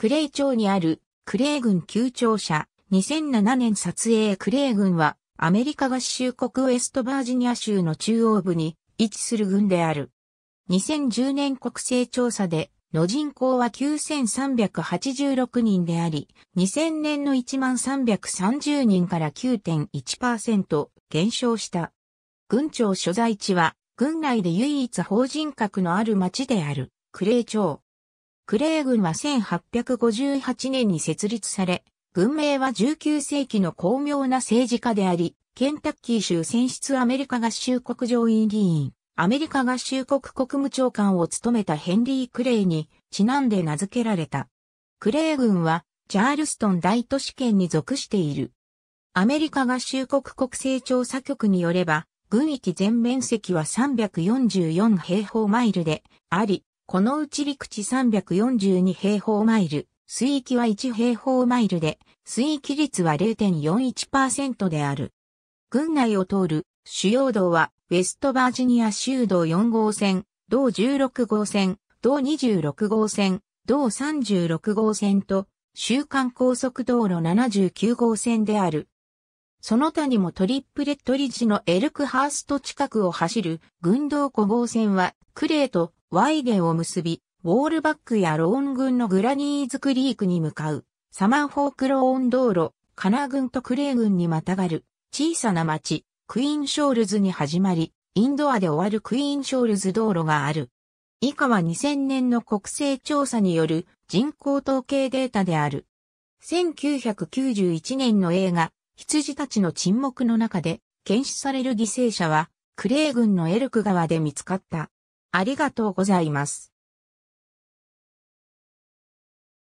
クレイ町にあるクレイ軍旧庁舎2007年撮影クレイ軍はアメリカ合衆国ウェストバージニア州の中央部に位置する軍である。2010年国勢調査での人口は9386人であり、2000年の1330人から9.1%減少した。軍庁所在地は軍内で唯一法人格のある町であるクレイ町。クレー軍は1858年に設立され、軍名は19世紀の巧妙な政治家であり、ケンタッキー州選出アメリカ合衆国上院議員、アメリカ合衆国国務長官を務めたヘンリー・クレイにちなんで名付けられた。クレイ軍はチャールストン大都市圏に属している。アメリカ合衆国国勢調査局によれば、軍域全面積は344平方マイルであり、このうち陸地342平方マイル、水域は1平方マイルで、水域率は0.41%である。軍内を通る主要道は、ウェストバージニア州道4号線、道16号線、道26号線、道36号線と、週間高速道路79号線である。その他にもトリップレットリッジのエルクハースト近くを走る軍道5号線はクレーとワイデを結び、ウォールバックやローン軍のグラニーズクリークに向かう、サマンフォークローン道路、カナ軍とクレー軍にまたがる、小さな町、クイーンショールズに始まり、インドアで終わるクイーンショールズ道路がある。以下は2000年の国勢調査による人口統計データである。1991年の映画、羊たちの沈黙の中で、検出される犠牲者は、クレー軍のエルク川で見つかった。ありがとうございます。